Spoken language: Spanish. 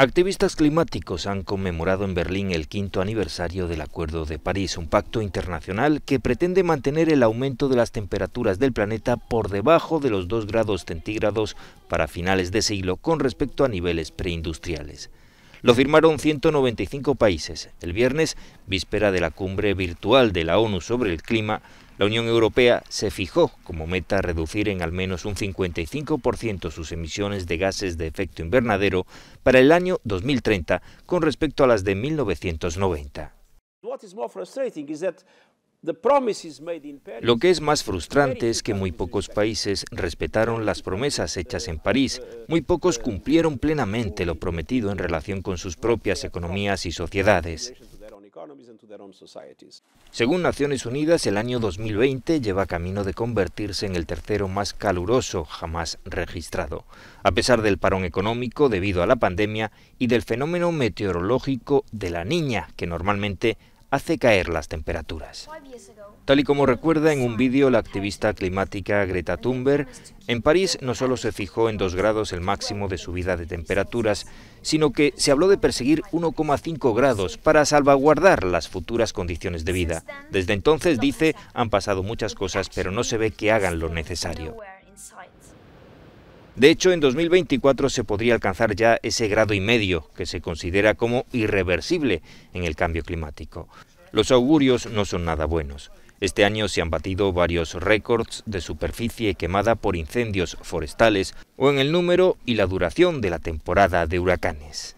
Activistas climáticos han conmemorado en Berlín el quinto aniversario del Acuerdo de París, un pacto internacional que pretende mantener el aumento de las temperaturas del planeta por debajo de los 2 grados centígrados para finales de siglo con respecto a niveles preindustriales. Lo firmaron 195 países. El viernes, víspera de la cumbre virtual de la ONU sobre el clima, la Unión Europea se fijó como meta reducir en al menos un 55% sus emisiones de gases de efecto invernadero para el año 2030 con respecto a las de 1990. Lo que es más frustrante es que muy pocos países respetaron las promesas hechas en París, muy pocos cumplieron plenamente lo prometido en relación con sus propias economías y sociedades. Según Naciones Unidas, el año 2020 lleva camino de convertirse en el tercero más caluroso jamás registrado, a pesar del parón económico debido a la pandemia y del fenómeno meteorológico de la niña, que normalmente hace caer las temperaturas. Tal y como recuerda en un vídeo la activista climática Greta Thunberg, en París no solo se fijó en 2 grados el máximo de subida de temperaturas, sino que se habló de perseguir 1,5 grados para salvaguardar las futuras condiciones de vida. Desde entonces, dice, han pasado muchas cosas, pero no se ve que hagan lo necesario. De hecho, en 2024 se podría alcanzar ya ese grado y medio que se considera como irreversible en el cambio climático. Los augurios no son nada buenos. Este año se han batido varios récords de superficie quemada por incendios forestales o en el número y la duración de la temporada de huracanes.